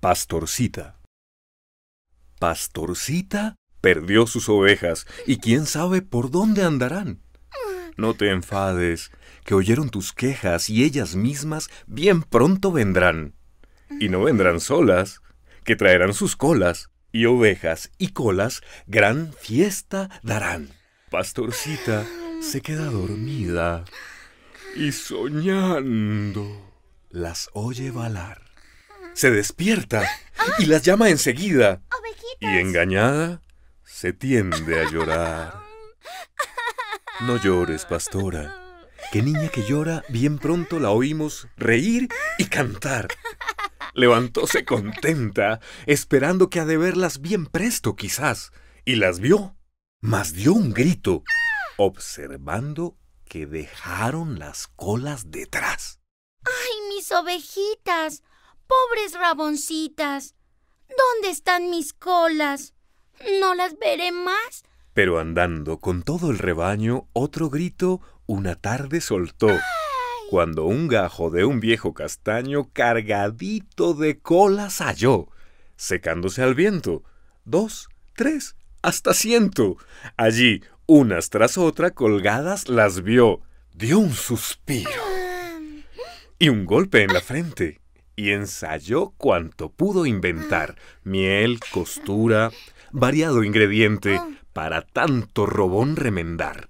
Pastorcita. Pastorcita perdió sus ovejas y quién sabe por dónde andarán. No te enfades, que oyeron tus quejas y ellas mismas bien pronto vendrán. Y no vendrán solas, que traerán sus colas, y ovejas y colas gran fiesta darán. Pastorcita se queda dormida y soñando las oye balar se despierta y las llama enseguida. Y engañada, se tiende a llorar. No llores, pastora. Que niña que llora, bien pronto la oímos reír y cantar. Levantóse contenta, esperando que ha de verlas bien presto quizás, y las vio, mas dio un grito, observando que dejaron las colas detrás. ¡Ay, mis ovejitas! Pobres raboncitas. ¿Dónde están mis colas? No las veré más. Pero andando con todo el rebaño, otro grito una tarde soltó. Cuando un gajo de un viejo castaño cargadito de colas halló, secándose al viento. Dos, tres, hasta ciento. Allí, unas tras otra, colgadas las vio. Dio un suspiro ah. y un golpe en la frente y ensayó cuanto pudo inventar, miel, costura, variado ingrediente para tanto robón remendar.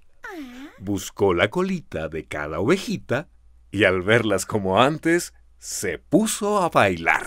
Buscó la colita de cada ovejita y al verlas como antes, se puso a bailar.